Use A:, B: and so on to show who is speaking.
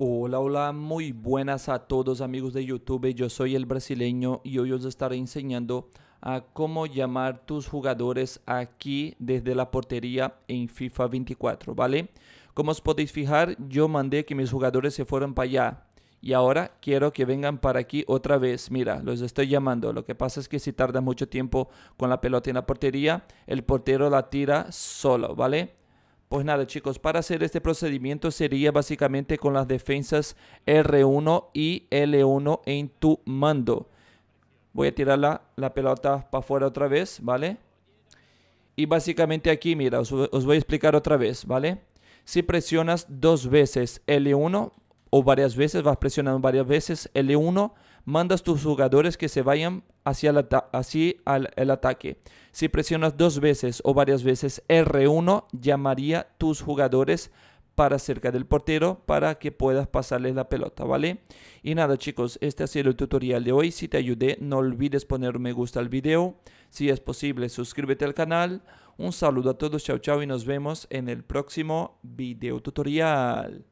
A: Hola, hola, muy buenas a todos amigos de YouTube. Yo soy el brasileño y hoy os estaré enseñando a cómo llamar tus jugadores aquí desde la portería en FIFA 24, ¿vale? Como os podéis fijar, yo mandé que mis jugadores se fueran para allá. Y ahora quiero que vengan para aquí otra vez. Mira, los estoy llamando. Lo que pasa es que si tarda mucho tiempo con la pelota en la portería, el portero la tira solo, ¿vale? Pues nada chicos, para hacer este procedimiento sería básicamente con las defensas R1 y L1 en tu mando. Voy a tirar la, pelota para afuera otra vez, ¿vale? Y básicamente aquí, mira, os voy a explicar otra vez, ¿vale? Si presionas dos veces L1, o varias veces, vas presionando varias veces L1, e mandas tus jugadores que se vayan hacia, el, ataque. Si presionas dos veces o varias veces R1, llamaría tus jugadores para cerca del portero para que puedas pasarles la pelota, ¿vale? Y nada chicos, este ha sido el tutorial de hoy, si te ayudé no olvides poner me gusta al video, si es posible suscríbete al canal, un saludo a todos, chao chao y nos vemos en el próximo video tutorial.